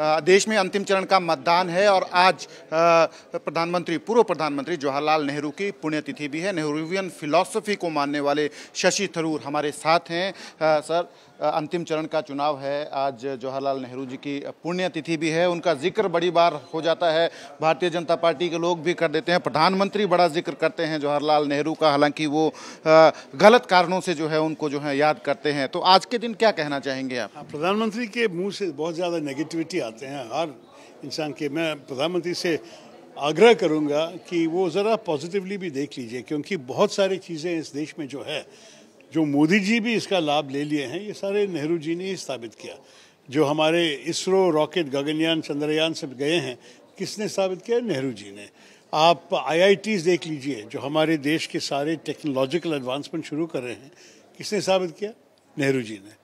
देश में अंतिम चरण का मतदान है और आज प्रधानमंत्री पूर्व प्रधानमंत्री जवाहरलाल नेहरू की पुण्यतिथि भी है नेहरूवियन फिलॉसफी को मानने वाले शशि थरूर हमारे साथ हैं सर अंतिम चरण का चुनाव है आज जवाहरलाल नेहरू जी की पुण्यतिथि भी है उनका जिक्र बड़ी बार हो जाता है भारतीय जनता पार्टी के लोग भी कर देते हैं प्रधानमंत्री बड़ा जिक्र करते हैं जवाहरलाल नेहरू का हालांकि वो गलत कारणों से जो है उनको जो है याद करते हैं तो आज के दिन क्या कहना चाहेंगे आप हाँ, प्रधानमंत्री के मुँह से बहुत ज़्यादा नेगेटिविटी आते हैं हर इंसान के मैं प्रधानमंत्री से आग्रह करूंगा कि वो ज़रा पॉजिटिवली भी देख लीजिए क्योंकि बहुत सारी चीज़ें इस देश में जो है जो मोदी जी भी इसका लाभ ले लिए हैं ये सारे नेहरू जी ने ही स्थापित किया जो हमारे इसरो रॉकेट गगनयान चंद्रयान सब गए हैं किसने स्थापित किया नेहरू जी ने आप आई देख लीजिए जो हमारे देश के सारे टेक्नोलॉजिकल एडवांसमेंट शुरू कर रहे हैं किसने साबित किया नेहरू जी ने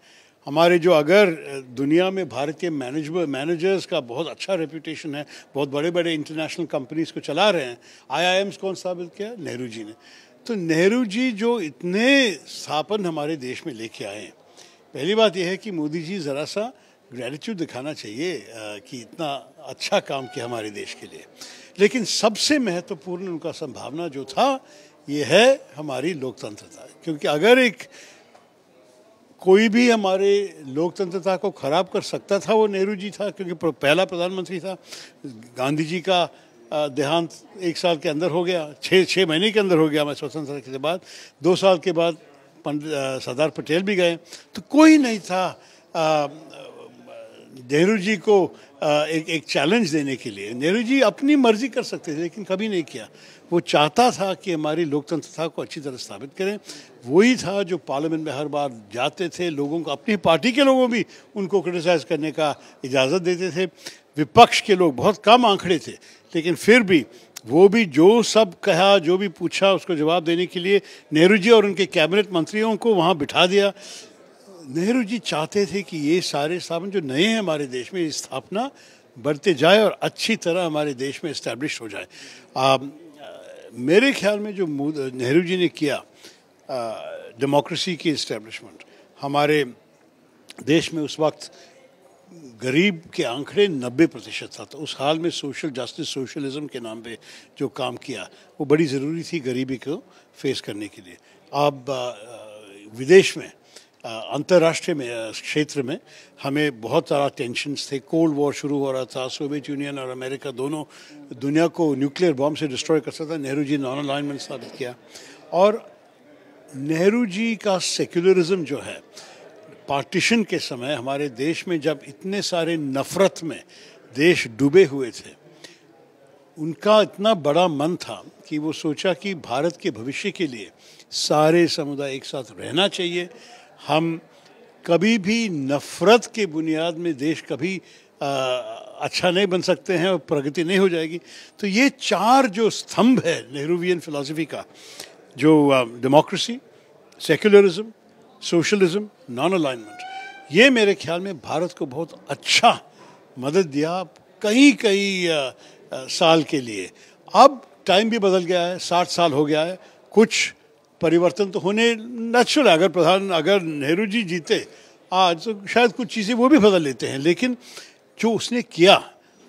हमारे जो अगर दुनिया में भारत के मैनेजर मैनेजर्स का बहुत अच्छा रेपुटेशन है बहुत बड़े बड़े इंटरनेशनल कंपनीज को चला रहे हैं आईआईएम्स कौन साबित किया नेहरू जी ने तो नेहरू जी जो इतने स्थापन हमारे देश में लेके आए हैं पहली बात यह है कि मोदी जी ज़रा सा ग्रेटिट्यूड दिखाना चाहिए कि इतना अच्छा काम किया हमारे देश के लिए लेकिन सबसे महत्वपूर्ण उनका संभावना जो था ये है हमारी लोकतंत्रता क्योंकि अगर एक कोई भी हमारे लोकतंत्रता को खराब कर सकता था वो नेहरू जी था क्योंकि पहला प्रधानमंत्री था गांधी जी का देहांत एक साल के अंदर हो गया छः छः महीने के अंदर हो गया मैं स्वतंत्र के बाद दो साल के बाद पंडित सरदार पटेल भी गए तो कोई नहीं था नेहरू जी को एक एक चैलेंज देने के लिए नेहरू जी अपनी मर्जी कर सकते थे लेकिन कभी नहीं किया वो चाहता था कि हमारी लोकतंत्रता को अच्छी तरह स्थापित करें वही था जो पार्लियामेंट में हर बार जाते थे लोगों को अपनी पार्टी के लोगों भी उनको क्रिटिसाइज करने का इजाज़त देते थे विपक्ष के लोग बहुत कम आंकड़े थे लेकिन फिर भी वो भी जो सब कहा जो भी पूछा उसको जवाब देने के लिए नेहरू जी और उनके कैबिनेट मंत्रियों को वहाँ बिठा दिया नेहरू जी चाहते थे कि ये सारे स्थापन जो नए हैं हमारे देश में स्थापना बढ़ते जाए और अच्छी तरह हमारे देश में इस्टेब्लिश हो जाए आ, मेरे ख्याल में जो नेहरू जी ने किया डेमोक्रेसी की इस्टेब्लिशमेंट हमारे देश में उस वक्त गरीब के आंकड़े नब्बे प्रतिशत था तो उस हाल में सोशल जस्टिस सोशलिज्म के नाम पे जो काम किया वो बड़ी ज़रूरी थी गरीबी को फेस करने के लिए अब विदेश में अंतर्राष्ट्रीय में क्षेत्र में हमें बहुत सारा टेंशन्स थे कोल्ड वॉर शुरू हो रहा था सोवियत यूनियन और अमेरिका दोनों दुनिया को न्यूक्लियर बॉम्ब से डिस्ट्रॉय कर सकता नेहरू जी नॉन अलाइनमेंट साबित किया और नेहरू जी का सेक्युलरिज्म जो है पार्टीशन के समय हमारे देश में जब इतने सारे नफ़रत में देश डूबे हुए थे उनका इतना बड़ा मन था कि वो सोचा कि भारत के भविष्य के लिए सारे समुदाय एक साथ रहना चाहिए हम कभी भी नफ़रत के बुनियाद में देश कभी आ, अच्छा नहीं बन सकते हैं और प्रगति नहीं हो जाएगी तो ये चार जो स्तंभ है नेहरूवियन फिलासफी का जो democracy secularism socialism non alignment ये मेरे ख्याल में भारत को बहुत अच्छा मदद दिया कई कई साल के लिए अब टाइम भी बदल गया है साठ साल हो गया है कुछ परिवर्तन तो होने नेचुरल अगर प्रधान अगर नेहरू जी जीते आज तो शायद कुछ चीज़ें वो भी बदल लेते हैं लेकिन जो उसने किया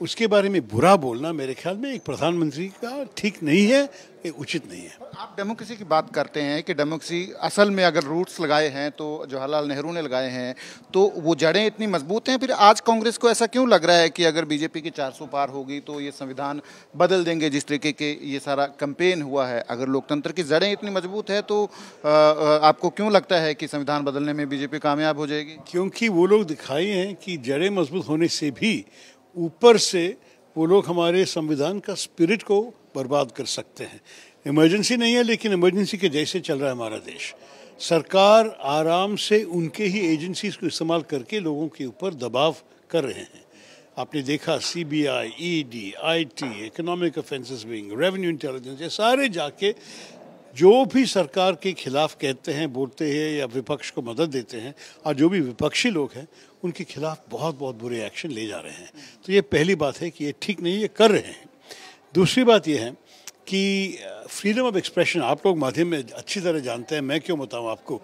उसके बारे में बुरा बोलना मेरे ख्याल में एक प्रधानमंत्री का ठीक नहीं है ये उचित नहीं है आप डेमोक्रेसी की बात करते हैं कि डेमोक्रेसी असल में अगर रूट्स लगाए हैं तो जवाहरलाल नेहरू ने लगाए हैं तो वो जड़ें इतनी मजबूत हैं फिर आज कांग्रेस को ऐसा क्यों लग रहा है कि अगर बीजेपी की 400 पार होगी तो ये संविधान बदल देंगे जिस तरीके के ये सारा कंपेन हुआ है अगर लोकतंत्र की जड़ें इतनी मजबूत है तो आपको क्यों लगता है कि संविधान बदलने में बीजेपी कामयाब हो जाएगी क्योंकि वो लोग दिखाए हैं कि जड़ें मजबूत होने से भी ऊपर से वो लोग हमारे संविधान का स्पिरिट को बर्बाद कर सकते हैं इमरजेंसी नहीं है लेकिन इमरजेंसी के जैसे चल रहा है हमारा देश सरकार आराम से उनके ही एजेंसीज को इस्तेमाल करके लोगों के ऊपर दबाव कर रहे हैं आपने देखा C B I E D I T economic offences wing revenue intelligence ये सारे जाके जो भी सरकार के खिलाफ कहते हैं बोलते हैं या विपक्ष को मदद देते हैं और जो भी विपक्षी लोग हैं उनके खिलाफ बहुत बहुत बुरे एक्शन ले जा रहे हैं तो ये पहली बात है कि ये ठीक नहीं ये कर रहे हैं दूसरी बात ये है कि फ्रीडम ऑफ एक्सप्रेशन आप लोग माध्यम में अच्छी तरह जानते हैं मैं क्यों बताऊं आपको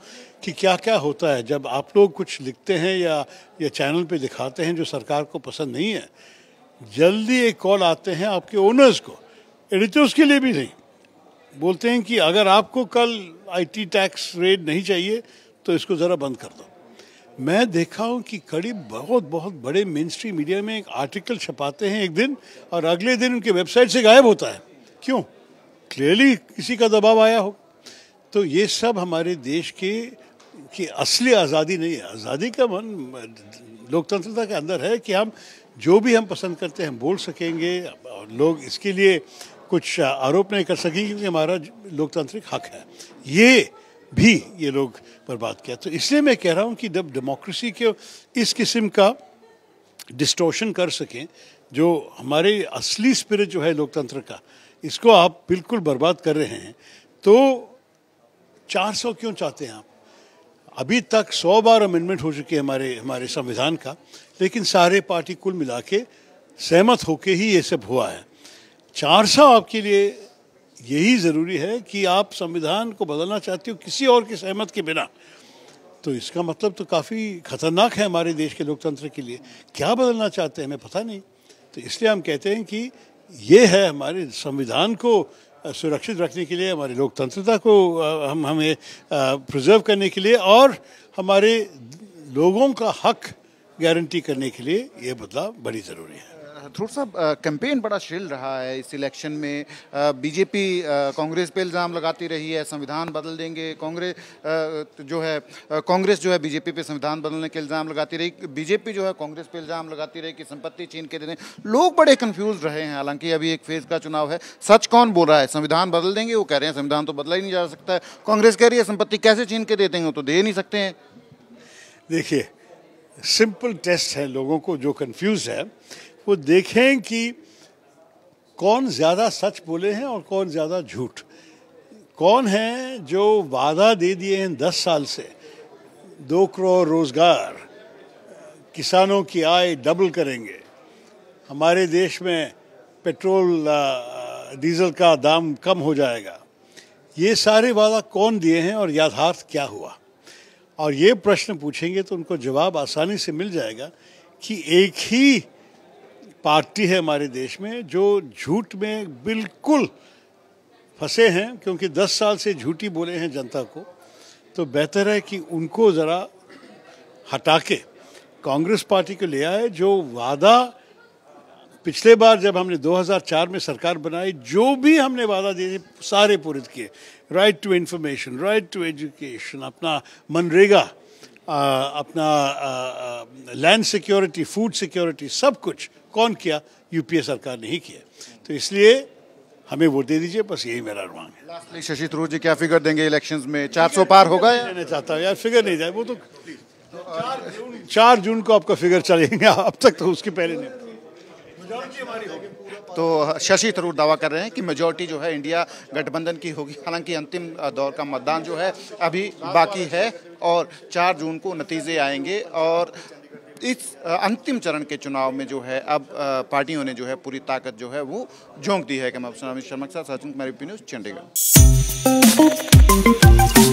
कि क्या क्या होता है जब आप लोग कुछ लिखते हैं या या चैनल पे दिखाते हैं जो सरकार को पसंद नहीं है जल्दी एक कॉल आते हैं आपके ओनर्स को एडिटर्स के लिए भी नहीं बोलते हैं कि अगर आपको कल आईटी टैक्स रेट नहीं चाहिए तो इसको ज़रा बंद कर दो मैं देखा हूँ कि कड़ी बहुत बहुत बड़े मेन मीडिया में एक आर्टिकल छपाते हैं एक दिन और अगले दिन उनके वेबसाइट से गायब होता है क्यों क्लियरली किसी का दबाव आया हो तो ये सब हमारे देश के की असली आज़ादी नहीं है आज़ादी का मन लोकतंत्रता के अंदर है कि हम जो भी हम पसंद करते हैं बोल सकेंगे और लोग इसके लिए कुछ आरोप नहीं कर सकी क्योंकि हमारा लोकतांत्रिक हक है ये भी ये लोग बर्बाद किया तो इसलिए मैं कह रहा हूँ कि जब डेमोक्रेसी के इस किस्म का डिस्टोशन कर सकें जो हमारे असली स्पिरिट जो है लोकतंत्र का इसको आप बिल्कुल बर्बाद कर रहे हैं तो 400 क्यों चाहते हैं आप अभी तक 100 बार अमेंडमेंट हो चुके हैं हमारे हमारे संविधान का लेकिन सारे पार्टी कुल मिला के सहमत होके ही ये सब हुआ है चार सौ आपके लिए यही ज़रूरी है कि आप संविधान को बदलना चाहते हो किसी और की सहमत के बिना तो इसका मतलब तो काफ़ी खतरनाक है हमारे देश के लोकतंत्र के लिए क्या बदलना चाहते हैं हमें पता नहीं तो इसलिए हम कहते हैं कि ये है हमारे संविधान को सुरक्षित रखने के लिए हमारे लोकतंत्रता को हम हमें प्रिजर्व करने के लिए और हमारे लोगों का हक गारंटी करने के लिए ये बदलाव बड़ी ज़रूरी है थोड़ा सा कैंपेन बड़ा शील रहा है इस इलेक्शन में बीजेपी कांग्रेस पे इल्ज़ाम लगाती रही है संविधान बदल देंगे कांग्रेस जो है कांग्रेस जो है बीजेपी पे संविधान बदलने के इल्ज़ाम लगाती रही बीजेपी जो है कांग्रेस पे इल्ज़ाम लगाती रही कि संपत्ति छीन के देने लोग बड़े कन्फ्यूज रहे हैं हालांकि अभी एक फेज़ का चुनाव है सच कौन बोल रहा है संविधान बदल देंगे वो कह रहे हैं संविधान तो बदला ही नहीं जा सकता है कांग्रेस कह रही है संपत्ति कैसे छीन के दे देंगे तो दे नहीं सकते हैं देखिए सिंपल टेस्ट है लोगों को जो कंफ्यूज है वो देखें कि कौन ज़्यादा सच बोले हैं और कौन ज़्यादा झूठ कौन है जो वादा दे दिए हैं दस साल से दो करोड़ रोज़गार किसानों की आय डबल करेंगे हमारे देश में पेट्रोल डीजल का दाम कम हो जाएगा ये सारे वादा कौन दिए हैं और यथार्थ क्या हुआ और ये प्रश्न पूछेंगे तो उनको जवाब आसानी से मिल जाएगा कि एक ही पार्टी है हमारे देश में जो झूठ में बिल्कुल फंसे हैं क्योंकि 10 साल से झूठी बोले हैं जनता को तो बेहतर है कि उनको ज़रा हटा के कांग्रेस पार्टी को ले आए जो वादा पिछले बार जब हमने 2004 में सरकार बनाई जो भी हमने वादा दिए सारे पूरे किए right to information right to education अपना मनरेगा Uh, अपना लैंड सिक्योरिटी फूड सिक्योरिटी सब कुछ कौन किया यूपीए सरकार नहीं किया तो इसलिए हमें वोट दे दीजिए बस यही मेरा अरमान है लास्टली शशि थरूर जी क्या फिगर देंगे इलेक्शंस में 400 पार होगा या चाहता हूँ यार फिगर नहीं जाए वो तो चार जून को आपका फिगर चलेगा अब तक तो उसके पहले नहीं तो शशि थरूर दावा कर रहे हैं कि मेजोरिटी जो है इंडिया गठबंधन की होगी हालांकि अंतिम दौर का मतदान जो है अभी बाकी है और चार जून को नतीजे आएंगे और इस अंतिम चरण के चुनाव में जो है अब पार्टियों ने जो है पूरी ताकत जो है वो झोंक दी है कि मैं शर्मा के साथ सचिन कुमार न्यूज़ चंडीगढ़